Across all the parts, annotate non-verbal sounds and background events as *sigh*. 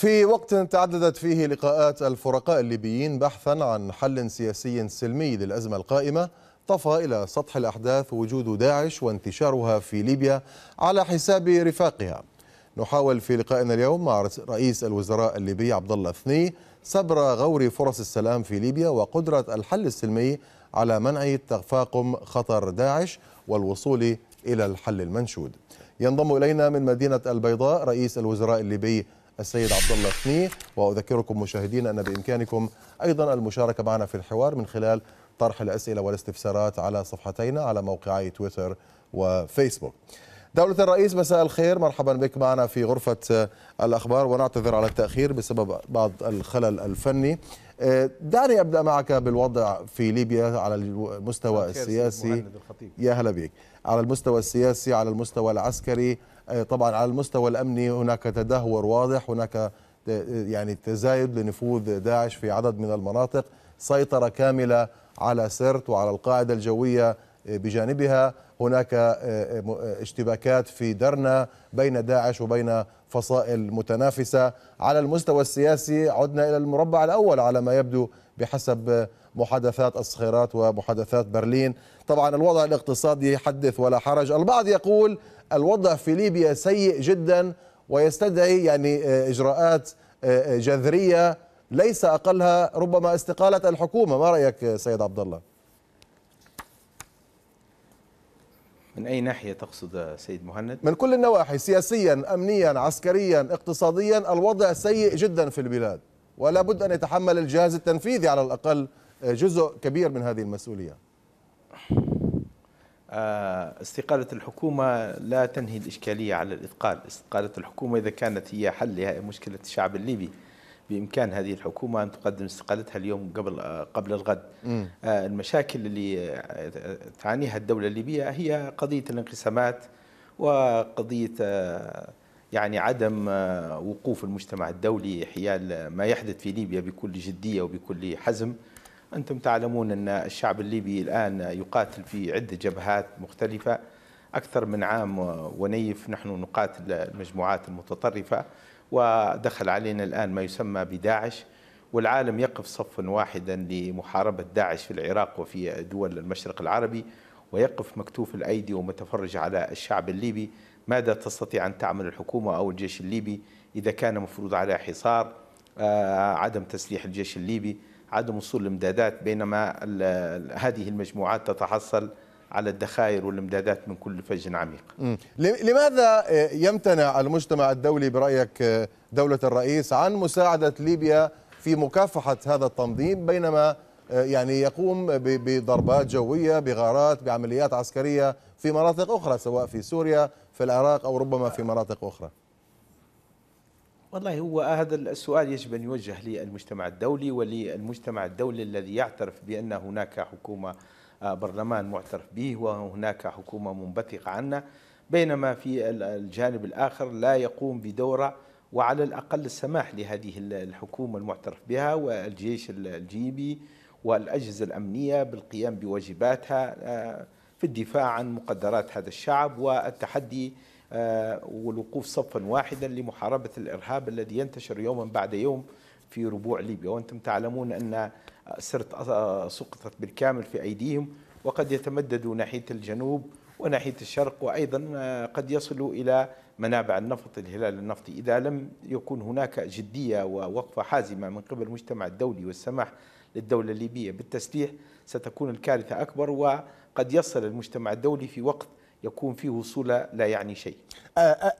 في وقت تعددت فيه لقاءات الفرقاء الليبيين بحثا عن حل سياسي سلمي للأزمة القائمة طفى إلى سطح الأحداث وجود داعش وانتشارها في ليبيا على حساب رفاقها نحاول في لقائنا اليوم مع رئيس الوزراء الليبي عبد الله الثني سبر غور فرص السلام في ليبيا وقدرة الحل السلمي على منع تفاقم خطر داعش والوصول إلى الحل المنشود ينضم إلينا من مدينة البيضاء رئيس الوزراء الليبي السيد عبد الله ثني واذكركم مشاهدينا ان بامكانكم ايضا المشاركه معنا في الحوار من خلال طرح الاسئله والاستفسارات على صفحتينا على موقعي تويتر وفيسبوك. دولة الرئيس مساء الخير مرحبا بك معنا في غرفة آه، الأخبار ونعتذر على التأخير بسبب بعض الخلل الفني آه، دعني أبدأ معك بالوضع في ليبيا على المستوى السياسي يا هلا بك على المستوى السياسي على المستوى العسكري آه، طبعا على المستوى الامني هناك تدهور واضح هناك يعني تزايد لنفوذ داعش في عدد من المناطق سيطره كامله على سرت وعلى القاعده الجويه آه، بجانبها هناك آه، اشتباكات في درنا بين داعش وبين فصائل متنافسه على المستوى السياسي عدنا الى المربع الاول على ما يبدو بحسب محادثات الصخيرات ومحادثات برلين طبعا الوضع الاقتصادي يحدث ولا حرج البعض يقول الوضع في ليبيا سيء جدا ويستدعي يعني آه، اجراءات آه، آه، جذريه ليس اقلها ربما استقاله الحكومه، ما رايك سيد عبد الله؟ من اي ناحيه تقصد سيد مهند؟ من كل النواحي سياسيا، امنيا، عسكريا، اقتصاديا، الوضع سيء جدا في البلاد ولا بد ان يتحمل الجهاز التنفيذي على الاقل جزء كبير من هذه المسؤوليه. آه، استقالة الحكومة لا تنهي الإشكالية على الإثقال استقالة الحكومة إذا كانت هي حل مشكلة الشعب الليبي بإمكان هذه الحكومة أن تقدم استقالتها اليوم قبل آه، قبل الغد آه، المشاكل اللي تعانيها الدولة الليبية هي قضية الانقسامات وقضية يعني عدم وقوف المجتمع الدولي حيال ما يحدث في ليبيا بكل جدية وبكل حزم أنتم تعلمون أن الشعب الليبي الآن يقاتل في عدة جبهات مختلفة أكثر من عام ونيف نحن نقاتل المجموعات المتطرفة ودخل علينا الآن ما يسمى بداعش والعالم يقف صفا واحدا لمحاربة داعش في العراق وفي دول المشرق العربي ويقف مكتوف الأيدي ومتفرج على الشعب الليبي ماذا تستطيع أن تعمل الحكومة أو الجيش الليبي إذا كان مفروض على حصار آه، عدم تسليح الجيش الليبي عدم وصول الامدادات بينما هذه المجموعات تتحصل على الذخائر والامدادات من كل فج عميق. لماذا آه، يمتنع المجتمع الدولي برايك آه، دوله الرئيس عن مساعده ليبيا في مكافحه هذا التنظيم بينما آه، يعني يقوم بضربات جويه بغارات بعمليات عسكريه في مناطق اخرى سواء في سوريا في العراق او ربما في مناطق اخرى؟ والله هو هذا السؤال يجب ان يوجه للمجتمع الدولي وللمجتمع الدولي الذي يعترف بان هناك حكومه آه، برلمان معترف به وهناك حكومه منبثقه عنا بينما في الجانب الاخر لا يقوم بدوره وعلى الاقل السماح لهذه الحكومه المعترف بها والجيش الجيبي والاجهزه الامنيه بالقيام بواجباتها آه، في الدفاع عن مقدرات هذا الشعب والتحدي آه، والوقوف صفا واحدا لمحاربة الإرهاب الذي ينتشر يوما بعد يوم في ربوع ليبيا وأنتم تعلمون أن سرت آه، سقطت بالكامل في أيديهم وقد يتمددوا ناحية الجنوب وناحية الشرق وأيضا آه، قد يصلوا إلى منابع النفط الهلال النفطي إذا لم يكن هناك جدية ووقفة حازمة من قبل المجتمع الدولي والسماح للدولة الليبية بالتسليح ستكون الكارثة أكبر وقد يصل المجتمع الدولي في وقت يكون فيه وصولة لا يعني شيء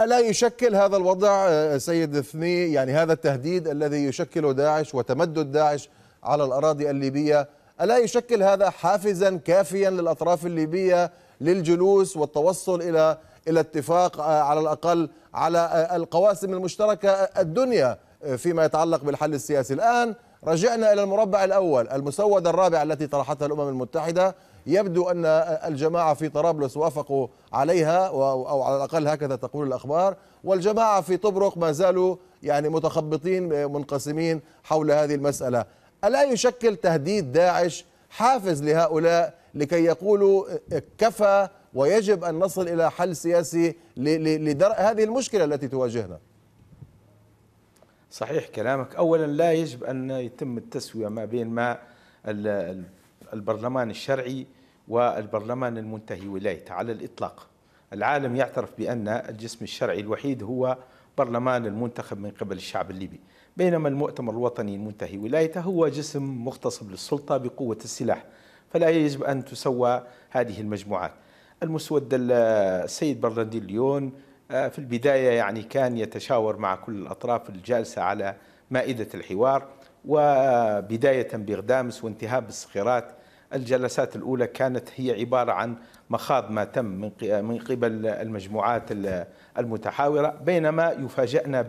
ألا يشكل هذا الوضع سيد ثني يعني هذا التهديد الذي يشكله داعش وتمدد داعش على الأراضي الليبية ألا يشكل هذا حافزا كافيا للأطراف الليبية للجلوس والتوصل إلى إلى اتفاق على الأقل على القواسم المشتركة الدنيا فيما يتعلق بالحل السياسي الآن رجعنا إلى المربع الأول المسودة الرابعة التي طرحتها الأمم المتحدة يبدو أن الجماعة في طرابلس وافقوا عليها أو على الأقل هكذا تقول الأخبار والجماعة في طبرق ما زالوا يعني متخبطين منقسمين حول هذه المسألة ألا يشكل تهديد داعش حافز لهؤلاء لكي يقولوا كفى ويجب أن نصل إلى حل سياسي لدرء هذه المشكلة التي تواجهنا صحيح كلامك أولا لا يجب أن يتم التسوية ما بين ما البرلمان الشرعي والبرلمان المنتهي ولايته على الإطلاق العالم يعترف بأن الجسم الشرعي الوحيد هو برلمان المنتخب من قبل الشعب الليبي بينما المؤتمر الوطني المنتهي ولايته هو جسم مختصب للسلطة بقوة السلاح فلا يجب أن تسوى هذه المجموعات المسود السيد برلاندي ليون آه، في البداية يعني كان يتشاور مع كل الأطراف الجالسة على مائدة الحوار وبداية بغدامس وانتهاء بالصخيرات الجلسات الأولى كانت هي عبارة عن مخاض ما تم من قبل المجموعات المتحاورة بينما يفاجأنا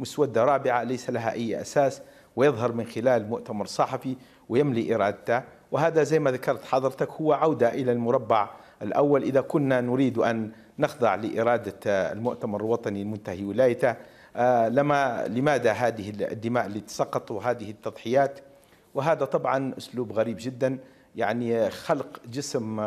بمسودة رابعة ليس لها أي أساس ويظهر من خلال مؤتمر صحفي ويملي إرادته وهذا زي ما ذكرت حضرتك هو عودة إلى المربع الأول إذا كنا نريد أن نخضع لإرادة المؤتمر الوطني المنتهي ولايته آه، لما لماذا هذه الدماء التي سقطت وهذه التضحيات وهذا طبعا أسلوب غريب جدا يعني خلق جسم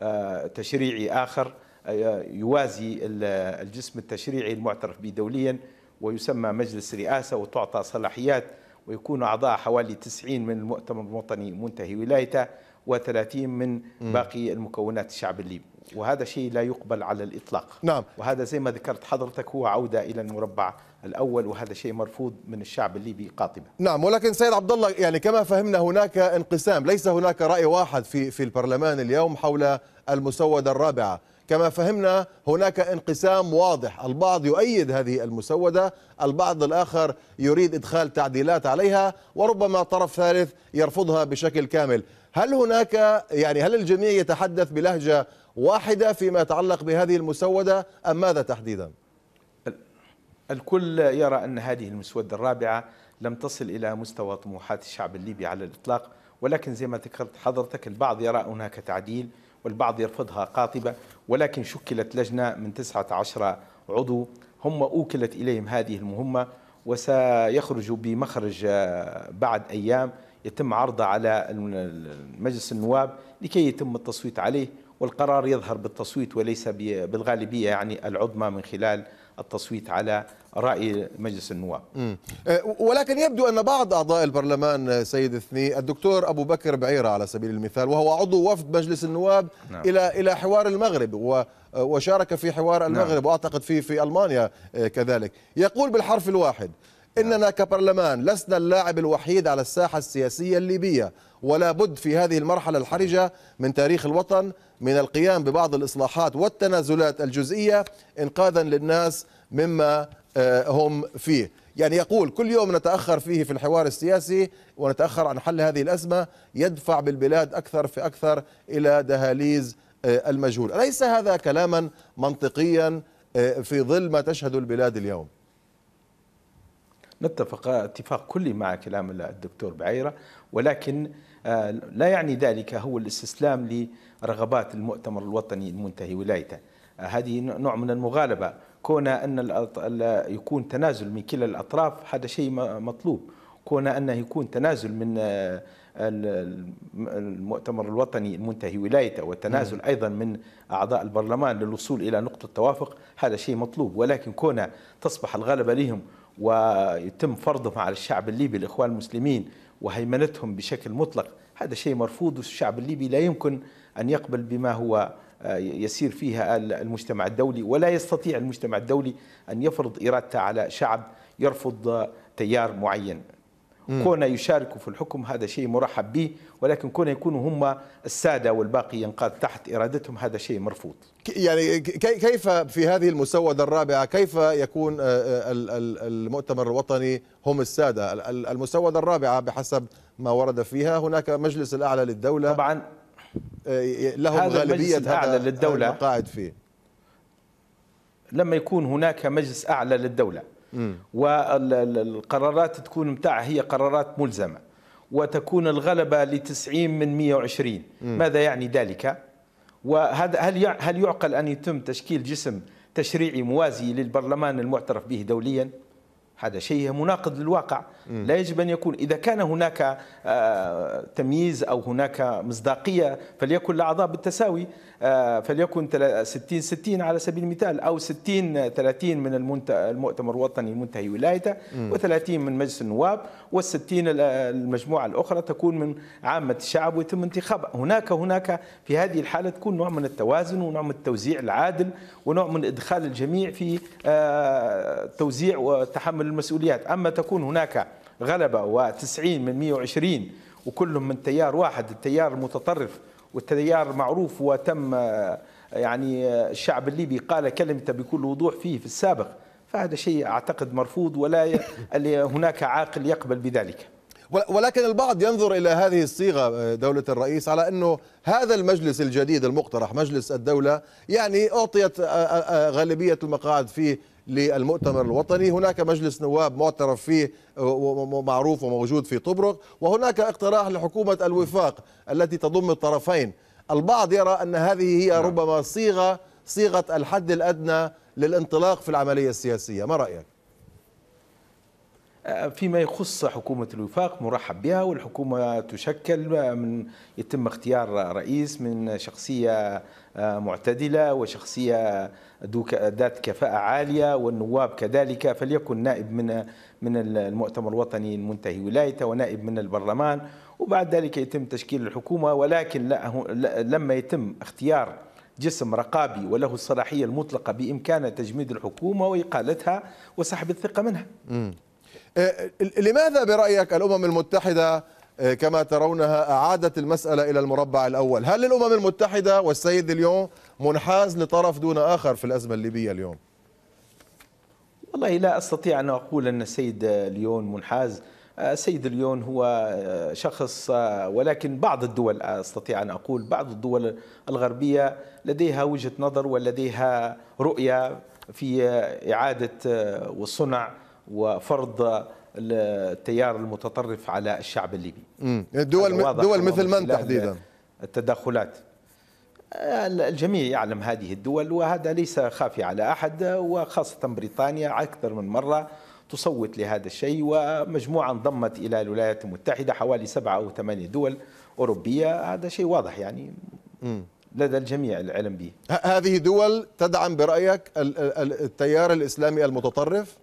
آه، تشريعي آخر آه، يوازي الجسم التشريعي المعترف به دوليا ويسمى مجلس رئاسة وتعطى صلاحيات ويكون أعضاء حوالي 90 من المؤتمر الوطني منتهي ولايته و30 من باقي المكونات الشعب الليبي وهذا شيء لا يقبل على الإطلاق نعم وهذا زي ما ذكرت حضرتك هو عودة إلى المربع الأول وهذا شيء مرفوض من الشعب الليبي قاطبة نعم ولكن سيد عبد الله يعني كما فهمنا هناك انقسام ليس هناك رأي واحد في في البرلمان اليوم حول المسودة الرابعة كما فهمنا هناك انقسام واضح البعض يؤيد هذه المسودة البعض الآخر يريد إدخال تعديلات عليها وربما طرف ثالث يرفضها بشكل كامل هل هناك يعني هل الجميع يتحدث بلهجة واحدة فيما يتعلق بهذه المسودة أم ماذا تحديدا؟ الكل يرى أن هذه المسودة الرابعة لم تصل إلى مستوى طموحات الشعب الليبي على الإطلاق ولكن زي ما ذكرت حضرتك البعض يرى هناك تعديل والبعض يرفضها قاطبة ولكن شكلت لجنة من 19 عضو هم أوكلت إليهم هذه المهمة وسيخرج بمخرج آه، بعد أيام يتم عرضه على مجلس النواب لكي يتم التصويت عليه والقرار يظهر بالتصويت وليس بالغالبية يعني العظمى من خلال التصويت على رأي مجلس النواب أه، ولكن يبدو أن بعض أعضاء البرلمان سيد اثني الدكتور أبو بكر بعيرة على سبيل المثال وهو عضو وفد مجلس النواب نعم. إلى إلى حوار المغرب وشارك في حوار نعم. المغرب نعم. وأعتقد في في ألمانيا أه، كذلك يقول بالحرف الواحد إننا كبرلمان لسنا اللاعب الوحيد على الساحة السياسية الليبية ولا بد في هذه المرحلة الحرجة من تاريخ الوطن من القيام ببعض الإصلاحات والتنازلات الجزئية إنقاذا للناس مما آه، هم فيه يعني يقول كل يوم نتأخر فيه في الحوار السياسي ونتأخر عن حل هذه الأزمة يدفع بالبلاد أكثر في أكثر إلى دهاليز آه، المجهول أليس هذا كلاما منطقيا آه، في ظل ما تشهد البلاد اليوم نتفق اتفاق كلي مع كلام الدكتور بعيرة ولكن آه، لا يعني ذلك هو الاستسلام لرغبات المؤتمر الوطني المنتهي ولايته آه، هذه نوع من المغالبة كون أن يكون تنازل من كلا الأطراف هذا شيء مطلوب كون أنه يكون تنازل من آه، المؤتمر الوطني المنتهي ولايته والتنازل أيضا من أعضاء البرلمان للوصول إلى نقطة توافق هذا شيء مطلوب ولكن كون تصبح الغلبة لهم ويتم فرضهم على الشعب الليبي الإخوان المسلمين وهيمنتهم بشكل مطلق هذا شيء مرفوض والشعب الليبي لا يمكن أن يقبل بما هو آه، يسير فيها المجتمع الدولي ولا يستطيع المجتمع الدولي أن يفرض إرادته على شعب يرفض تيار معين كون يشاركوا في الحكم هذا شيء مرحب به ولكن كون يكونوا هم السادة والباقي ينقاد تحت إرادتهم هذا شيء مرفوض يعني كيف في هذه المسودة الرابعة كيف يكون آه، آه، المؤتمر الوطني هم السادة المسودة الرابعة بحسب ما ورد فيها هناك مجلس الأعلى للدولة طبعا آه، لهم هذا غالبية هذا للدولة قاعد فيه لما يكون هناك مجلس أعلى للدولة والقرارات تكون متاعها هي قرارات ملزمة وتكون الغلبة لتسعين من 120 مم. ماذا يعني ذلك؟ وهذا هل هل يعقل أن يتم تشكيل جسم تشريعي موازي للبرلمان المعترف به دوليا؟ هذا شيء مناقض للواقع م. لا يجب أن يكون إذا كان هناك آه، تمييز أو هناك مصداقية فليكن الأعضاء بالتساوي آه، فليكن 60 60 على سبيل المثال أو 60 30 من المؤتمر الوطني المنتهي ولايته و30 من مجلس النواب وال60 المجموعة الأخرى تكون من عامة الشعب ويتم انتخاب هناك هناك في هذه الحالة تكون نوع من التوازن ونوع من التوزيع العادل ونوع من إدخال الجميع في آه، توزيع وتحمل من المسؤوليات أما تكون هناك غلبة و90 من 120 وكلهم من تيار واحد التيار المتطرف والتيار معروف وتم آه، يعني آه، الشعب الليبي قال كلمته بكل وضوح فيه في السابق فهذا شيء أعتقد مرفوض ولا *laughs* هناك عاقل يقبل بذلك ولكن البعض ينظر إلى هذه الصيغة آه، دولة الرئيس على أنه هذا المجلس الجديد المقترح مجلس الدولة يعني أعطيت غالبية المقاعد فيه للمؤتمر الوطني هناك مجلس نواب معترف فيه ومعروف وموجود في طبرق وهناك اقتراح لحكومة الوفاق التي تضم الطرفين البعض يرى أن هذه هي نعم. ربما صيغة صيغة الحد الأدنى للانطلاق في العملية السياسية ما رأيك؟ فيما يخص حكومة الوفاق مرحب بها والحكومة تشكل من يتم اختيار رئيس من شخصية آه، معتدلة وشخصية ذات كفاءة عالية والنواب كذلك فليكن نائب من من المؤتمر الوطني المنتهي ولايته ونائب من البرلمان وبعد ذلك يتم تشكيل الحكومة ولكن لما يتم اختيار جسم رقابي وله الصلاحية المطلقة بإمكانه تجميد الحكومة وإقالتها وسحب الثقة منها. آه، لماذا برأيك الأمم المتحدة آه، كما ترونها أعادت المسألة إلى المربع الأول هل الأمم المتحدة والسيد اليوم منحاز لطرف دون آخر في الأزمة الليبية اليوم والله لا أستطيع أن أقول أن السيد ليون منحاز آه، السيد ليون هو شخص ولكن بعض الدول استطيع ان اقول بعض الدول الغربيه لديها وجهه نظر ولديها رؤيه في اعاده وصنع وفرض التيار المتطرف على الشعب الليبي يعني دول دول مثل من تحديدا التدخلات الجميع يعلم هذه الدول وهذا ليس خافي على احد وخاصه بريطانيا اكثر من مره تصوت لهذا الشيء ومجموعه انضمت الى الولايات المتحده حوالي سبعه او ثمانيه دول اوروبيه هذا شيء واضح يعني لدى الجميع العلم به هذه دول تدعم برايك التيار الاسلامي المتطرف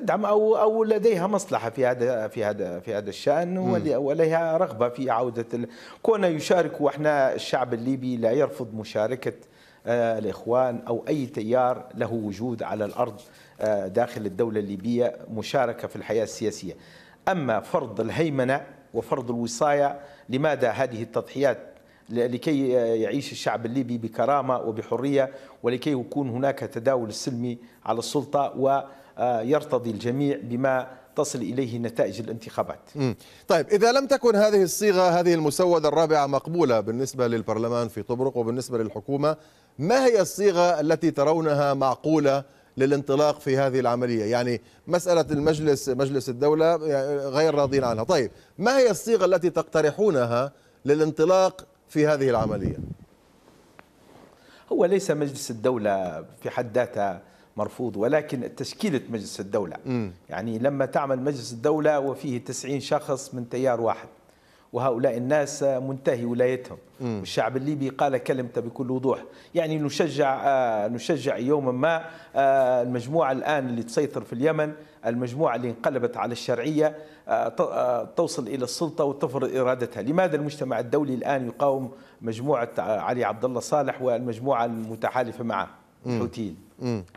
تدعم او او لديها مصلحه في هذا في هذا في هذا الشان ولديها رغبه في عوده كون يشارك واحنا الشعب الليبي لا يرفض مشاركه آه، الاخوان او اي تيار له وجود على الارض آه، داخل الدوله الليبيه مشاركه في الحياه السياسيه اما فرض الهيمنه وفرض الوصايه لماذا هذه التضحيات لكي آه، يعيش الشعب الليبي بكرامه وبحريه ولكي يكون هناك تداول سلمي على السلطه و آه، يرتضي الجميع بما تصل إليه نتائج الانتخابات طيب إذا لم تكن هذه الصيغة هذه المسودة الرابعة مقبولة بالنسبة للبرلمان في طبرق وبالنسبة للحكومة ما هي الصيغة التي ترونها معقولة للانطلاق في هذه العملية يعني مسألة المجلس مجلس الدولة يعني غير راضين عنها طيب ما هي الصيغة التي تقترحونها للانطلاق في هذه العملية هو ليس مجلس الدولة في حد ذاته مرفوض ولكن تشكيلة مجلس الدولة م. يعني لما تعمل مجلس الدولة وفيه 90 شخص من تيار واحد وهؤلاء الناس منتهي ولايتهم م. والشعب الليبي قال كلمته بكل وضوح يعني نشجع آه نشجع يوما ما آه المجموعة الآن اللي تسيطر في اليمن المجموعة اللي انقلبت على الشرعية آه, آه، توصل إلى السلطة وتفرض إرادتها لماذا المجتمع الدولي الآن يقاوم مجموعة علي عبد الله صالح والمجموعة المتحالفة معه الحوثيين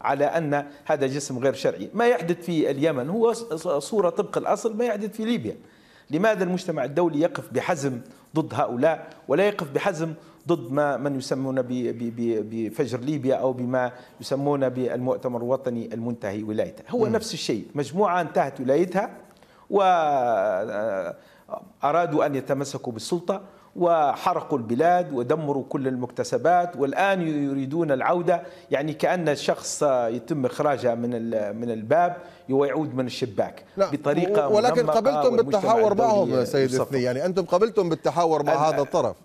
على أن هذا جسم غير شرعي ما يحدث في اليمن هو صورة طبق الأصل ما يحدث في ليبيا لماذا المجتمع الدولي يقف بحزم ضد هؤلاء ولا يقف بحزم ضد ما من يسمون بفجر ليبيا او بما يسمون بالمؤتمر الوطني المنتهي ولايته، هو م. نفس الشيء، مجموعه انتهت ولايتها و آه، آه، ارادوا ان يتمسكوا بالسلطه وحرقوا البلاد ودمروا كل المكتسبات والآن يريدون العودة يعني كأن الشخص يتم إخراجه من من الباب ويعود من الشباك لا بطريقة ولكن قبلتم بالتحاور معهم سيد اثني يعني أنتم قبلتم بالتحاور مع هذا الطرف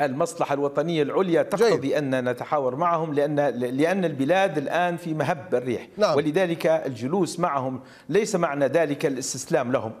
المصلحة الوطنية العليا تقتضي جيد. أن نتحاور معهم لأن لأن البلاد الآن في مهب الريح نعم. ولذلك الجلوس معهم ليس معنى ذلك الاستسلام لهم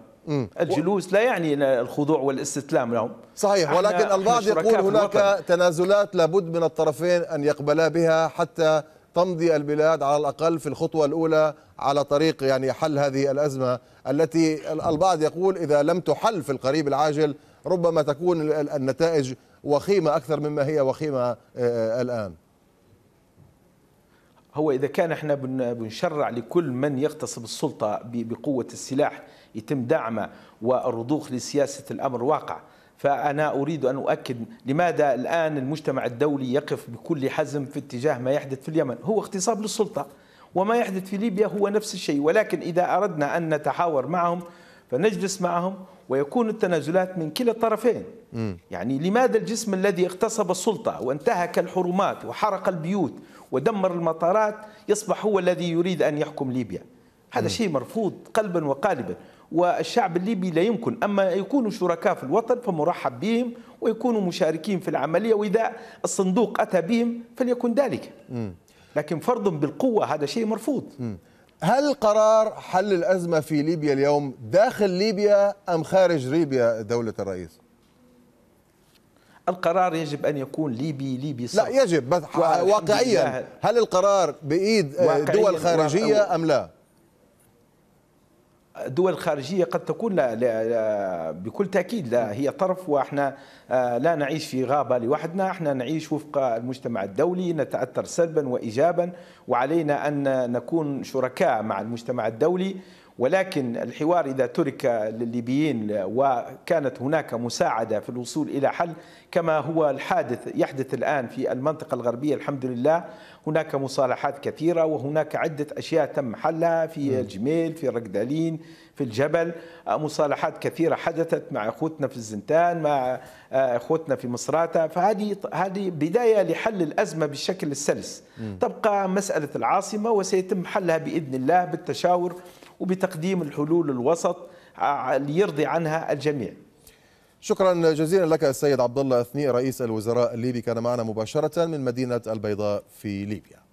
الجلوس لا يعني الخضوع والاستسلام لهم صحيح ولكن البعض يقول هناك تنازلات لابد من الطرفين أن يقبلا بها حتى تمضي البلاد على الأقل في الخطوة الأولى على طريق يعني حل هذه الأزمة التي البعض يقول إذا لم تحل في القريب العاجل ربما تكون النتائج وخيمة أكثر مما هي وخيمة آه، آه، الآن هو إذا كان احنا بنشرع لكل من يغتصب السلطة بقوة السلاح يتم دعمه والرضوخ لسياسة الأمر واقع فأنا أريد أن أؤكد لماذا الآن المجتمع الدولي يقف بكل حزم في اتجاه ما يحدث في اليمن هو اغتصاب للسلطة وما يحدث في ليبيا هو نفس الشيء ولكن إذا أردنا أن نتحاور معهم فنجلس معهم ويكون التنازلات من كلا الطرفين م. يعني لماذا الجسم الذي اغتصب السلطة وانتهك الحرمات وحرق البيوت ودمر المطارات يصبح هو الذي يريد أن يحكم ليبيا هذا م. شيء مرفوض قلبا وقالبا والشعب الليبي لا يمكن أما يكونوا شركاء في الوطن فمرحب بهم ويكونوا مشاركين في العملية وإذا الصندوق أتى بهم فليكن ذلك لكن فرض بالقوة هذا شيء مرفوض هل قرار حل الأزمة في ليبيا اليوم داخل ليبيا أم خارج ليبيا دولة الرئيس؟ القرار يجب ان يكون ليبي ليبي صار. لا يجب بس واقعيا هل القرار بايد آه، دول خارجيه ام لا؟ الدول الخارجيه قد تكون لا لا بكل تاكيد لا هي طرف واحنا آه، لا نعيش في غابه لوحدنا احنا نعيش وفق المجتمع الدولي نتاثر سلبا وايجابا وعلينا ان نكون شركاء مع المجتمع الدولي ولكن الحوار إذا ترك للليبيين وكانت هناك مساعدة في الوصول إلى حل كما هو الحادث يحدث الآن في المنطقة الغربية الحمد لله هناك مصالحات كثيرة وهناك عدة أشياء تم حلها في الجميل في الرقدالين في الجبل مصالحات كثيرة حدثت مع أخوتنا في الزنتان مع أخوتنا في مصراتة فهذه هذه بداية لحل الأزمة بالشكل السلس تبقى مسألة العاصمة وسيتم حلها بإذن الله بالتشاور وبتقديم الحلول الوسط ليرضي عنها الجميع شكرا جزيلا لك السيد عبد الله اثني رئيس الوزراء الليبي كان معنا مباشره من مدينه البيضاء في ليبيا